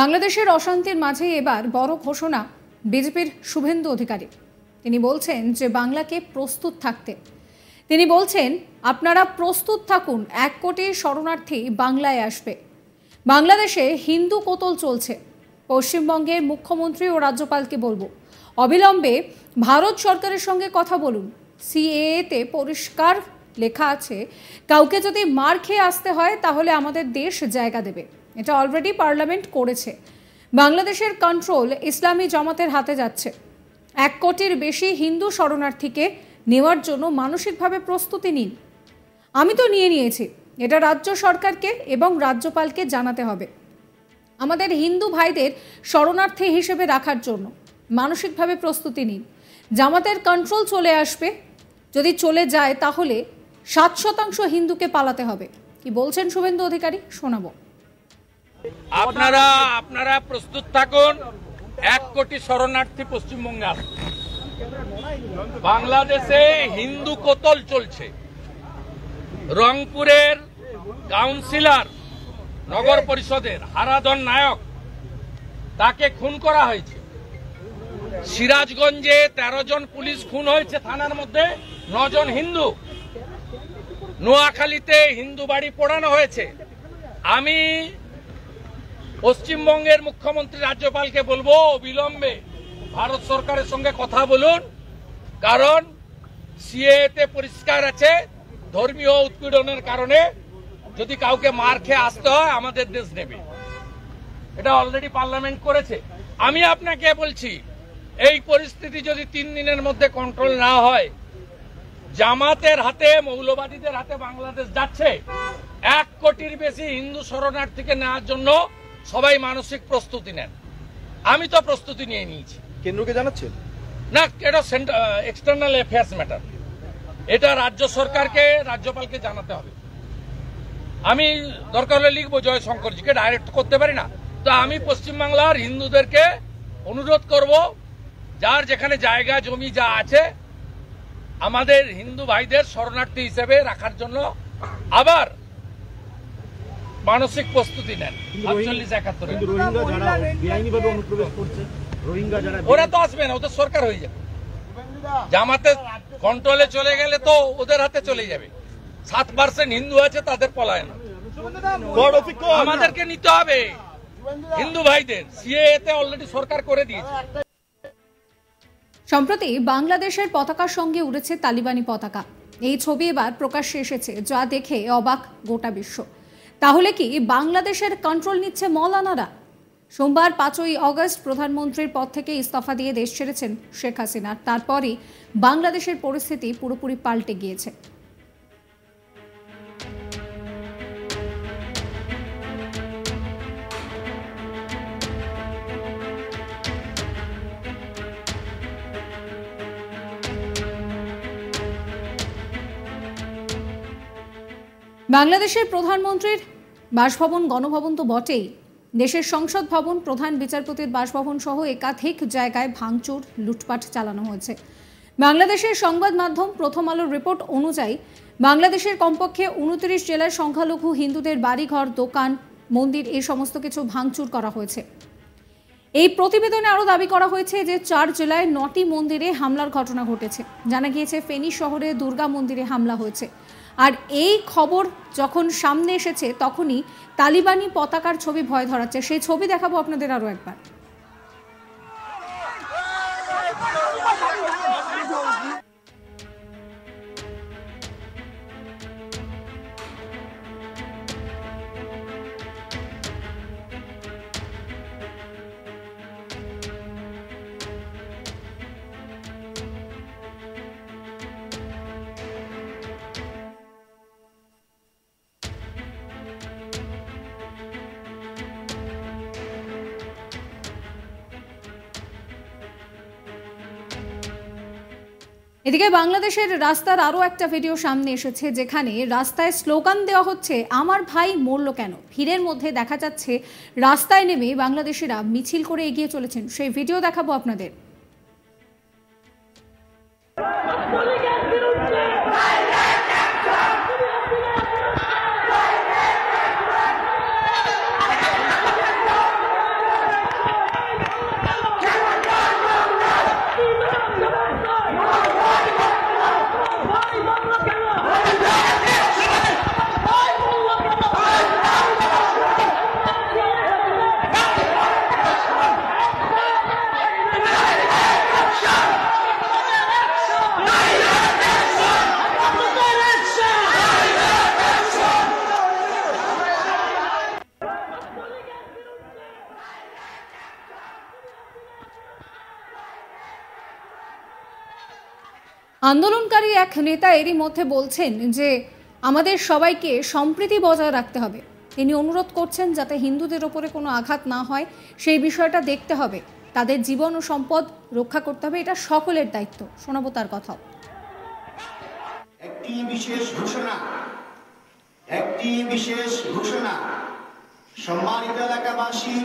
বাংলাদেশের অশান্তির মাঝে এবার বড় ঘোষণা বিজেপির শুভেন্দু অধিকারী তিনি বলছেন যে বাংলাকে প্রস্তুত থাকতে তিনি বলছেন আপনারা প্রস্তুত থাকুন এক কোটি শরণার্থী বাংলায় আসবে বাংলাদেশে হিন্দু কোতল চলছে পশ্চিমবঙ্গের মুখ্যমন্ত্রী ও রাজ্যপালকে বলবো অবিলম্বে ভারত সরকারের সঙ্গে কথা বলুন সিএতে পরিষ্কার লেখা আছে কাউকে যদি মার খেয়ে আসতে হয় তাহলে আমাদের দেশ জায়গা দেবে এটা অলরেডি পার্লামেন্ট করেছে বাংলাদেশের কন্ট্রোল ইসলামী জমাতের হাতে যাচ্ছে এক কোটির বেশি হিন্দু শরণার্থীকে নেওয়ার জন্য মানসিকভাবে প্রস্তুতি নিন আমি তো নিয়ে নিয়েছি এটা রাজ্য সরকারকে এবং রাজ্যপালকে জানাতে হবে আমাদের হিন্দু ভাইদের শরণার্থী হিসেবে রাখার জন্য মানসিকভাবে প্রস্তুতি নিন জামাতের কন্ট্রোল চলে আসবে যদি চলে যায় তাহলে সাত শতাংশ হিন্দুকে পালাতে হবে কি বলছেন শুভেন্দু অধিকারী শোনাবো আপনারা আপনারা প্রস্তুত থাকুন এক কোটি শরণার্থী পশ্চিমবঙ্গে বাংলাদেশে হিন্দু কোতল চলছে রংপুরের কাউন্সিলার নগর পরিষদের হারাধন নায়ক তাকে খুন করা হয়েছে সিরাজগঞ্জে ১৩ জন পুলিশ খুন হয়েছে থানার মধ্যে নজন হিন্দু নোয়াখালীতে হিন্দু বাড়ি পোড়ানো হয়েছে আমি পশ্চিমবঙ্গের মুখ্যমন্ত্রী রাজ্যপালকে বলবো বিলম্বে ভারত সরকারের সঙ্গে কথা বলুন কারণ সিএতে পরিষ্কার আছে ধর্মীয় উৎপীড়নের কারণে যদি কাউকে মার খেয়ে আসতে হয় আমাদের দেশ নেবে এটা অলরেডি পার্লামেন্ট করেছে আমি আপনাকে বলছি এই পরিস্থিতি যদি তিন দিনের মধ্যে কন্ট্রোল না হয় জামাতের হাতে মৌলবাদীদের হাতে বাংলাদেশ যাচ্ছে এক কোটির বেশি হিন্দু শরণার্থীকে নেওয়ার জন্য সবাই মানসিক প্রস্তুতি নেন আমি তো প্রস্তুতি নিয়ে নিয়েছি কেন্দ্রকে জানাচ্ছে না এটা এক্সটার্নাল অ্যাফেয়ার্স ম্যাটার এটা রাজ্য সরকারকে রাজ্যপালকে জানাতে হবে আমি দরকার হলে লিখবো জয় শঙ্করজিকে ডাইরেক্ট করতে পারি না তো আমি পশ্চিমবাংলার হিন্দুদেরকে অনুরোধ করব যার যেখানে জায়গা জমি যা আছে আমাদের হিন্দু ভাইদের শরণার্থী হিসেবে রাখার জন্য আবার মানসিক প্রস্তুতি নেন আটচল্লিশ একাত্তরে ওরা তো আসবে না ওদের সরকার হয়ে যাবে জামাতে কন্ট্রোলে চলে গেলে তো ওদের হাতে চলে যাবে সাত পার্সেন্ট হিন্দু আছে তাদের পলায় না আমাদেরকে নিতে হবে হিন্দু ভাইদের সিএতে অলরেডি সরকার করে দিয়েছে সম্প্রতি বাংলাদেশের পতাকার সঙ্গে উড়েছে তালিবানি পতাকা এই ছবি এবার প্রকাশ্যে এসেছে যা দেখে অবাক গোটা বিশ্ব তাহলে কি বাংলাদেশের কন্ট্রোল নিচ্ছে মৌলানারা সোমবার পাঁচই অগস্ট প্রধানমন্ত্রীর পদ থেকে ইস্তফা দিয়ে দেশ ছেড়েছেন শেখ হাসিনা তারপরই বাংলাদেশের পরিস্থিতি পুরোপুরি পাল্টে গিয়েছে বাংলাদেশের প্রধানমন্ত্রীর বাসভবন গণভবন তো বটেই দেশের সংসদ ভবন প্রধান বিচারপতির বাসভবন সহ একাধিক জায়গায় ভাঙচুর লুটপাট চালানো হয়েছে বাংলাদেশের সংবাদ মাধ্যম প্রথম আলোর রিপোর্ট অনুযায়ী বাংলাদেশের কমপক্ষে উনত্রিশ জেলার সংখ্যালঘু হিন্দুদের বাড়িঘর দোকান মন্দির এই সমস্ত কিছু ভাঙচুর করা হয়েছে এই প্রতিবেদনে আরও দাবি করা হয়েছে যে চার জেলায় নটি মন্দিরে হামলার ঘটনা ঘটেছে জানা গিয়েছে ফেনী শহরে দুর্গা মন্দিরে হামলা হয়েছে আর এই খবর যখন সামনে এসেছে তখনই তালিবানি পতাকার ছবি ভয় ধরাচ্ছে সেই ছবি দেখাবো আপনাদের আরও একবার এদিকে বাংলাদেশের রাস্তার আরও একটা ভিডিও সামনে এসেছে যেখানে রাস্তায় স্লোগান দেওয়া হচ্ছে আমার ভাই মরল কেন ভিড়ের মধ্যে দেখা যাচ্ছে রাস্তায় নেমে বাংলাদেশিরা মিছিল করে এগিয়ে চলেছেন সেই ভিডিও দেখাবো আপনাদের আন্দোলনকারী এক নেতা এরই মধ্যে বলছেন যে আমাদের সবাইকে সম্প্রীতি বজায় রাখতে হবে তিনি অনুরোধ করছেন যাতে হিন্দুদের ওপরে কোনো আঘাত না হয় সেই বিষয়টা দেখতে হবে তাদের জীবন ও সম্পদ রক্ষা করতে হবে এটা সকলের দায়িত্ব শোনাবো তার কথা একটি বিশেষ ঘোষণা একটি বিশেষ ঘোষণা সম্মানিত এলাকাবাসী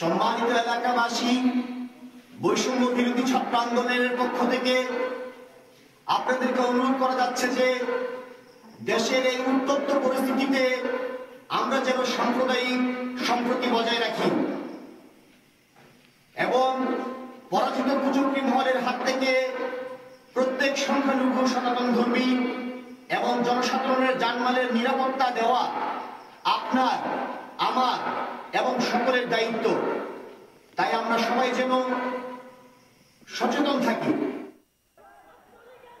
সম্মানিত এলাকাবাসী বৈষম্য বিরোধী ছাত্র আন্দোলনের পক্ষ থেকে আপনাদেরকে অনুরোধ করা যাচ্ছে যে দেশের এই উত্তপ্ত পরিস্থিতিতে আমরা যেন সাম্প্রদায়িক সম্প্রতি বজায় রাখি এবং পরাজিত কুচুক্রি মহলের হাত থেকে প্রত্যেক সংখ্যালঘু সনাতন ধর্মী এবং জনসাধারণের জানমালের নিরাপত্তা দেওয়া আপনার আমার এবং সকলের দায়িত্ব তাই আমরা সবাই যেন সচেতন থাকি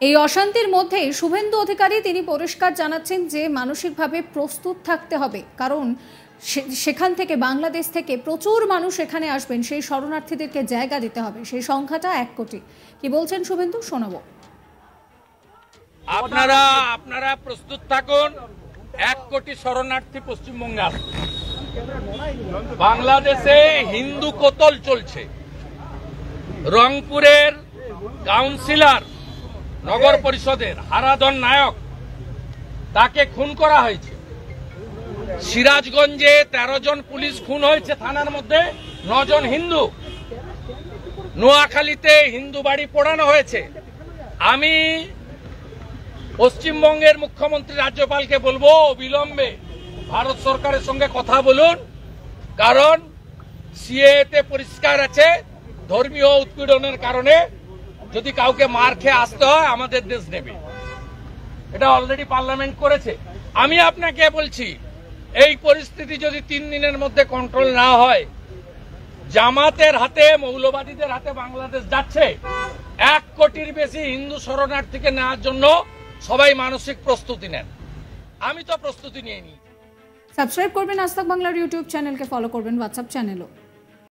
এই অশান্তির মধ্যেই শুভেন্দু অধিকারী তিনি পরিষ্কার জানাচ্ছেন যে মানসিকভাবে প্রস্তুত থাকতে হবে কারণ সেখান থেকে বাংলাদেশ থেকে প্রচুর মানুষ এখানে আসবেন সেই শরণার্থীদেরকে জায়গা দিতে হবে সেই সংখ্যাটা এক কোটি কি বলছেন শুভেন্দু শোনাব আপনারা আপনারা প্রস্তুত থাকুন এক কোটি শরণার্থী পশ্চিমবঙ্গে আসবে বাংলাদেশে হিন্দু কোতল চলছে রংপুরের কাউন্সিলার নগর পরিষদের হারাধন নায়ক তাকে খুন করা হয়েছে সিরাজগঞ্জে ১৩ জন পুলিশ খুন হয়েছে থানার মধ্যে নজন হিন্দু নোয়াখালীতে হিন্দু বাড়ি পোড়ানো হয়েছে আমি পশ্চিমবঙ্গের মুখ্যমন্ত্রী রাজ্যপালকে বলবো অবিলম্বে ভারত সরকারের সঙ্গে কথা বলুন কারণ সিএতে পরিষ্কার আছে ধর্মীয় উৎপীড়নের কারণে যদি কাউকে মার খেয়ে আসতে হয় আমাদের দেশ নেবে এটা অলরেডি পার্লামেন্ট করেছে আমি আপনাকে বলছি এই পরিস্থিতি যদি তিন দিনের মধ্যে কন্ট্রোল না হয় জামাতের হাতে মৌলবাদীদের হাতে বাংলাদেশ যাচ্ছে এক কোটির বেশি হিন্দু শরণার্থীকে নেওয়ার জন্য সবাই মানসিক প্রস্তুতি নেন আমি তো প্রস্তুতি নিয়ে নি সাবস্ক্রাইব করবেন আজ বাংলার ইউটিউব চ্যানেলকে ফলো করবেন হোয়াটসঅ্যাপ চ্যানেলও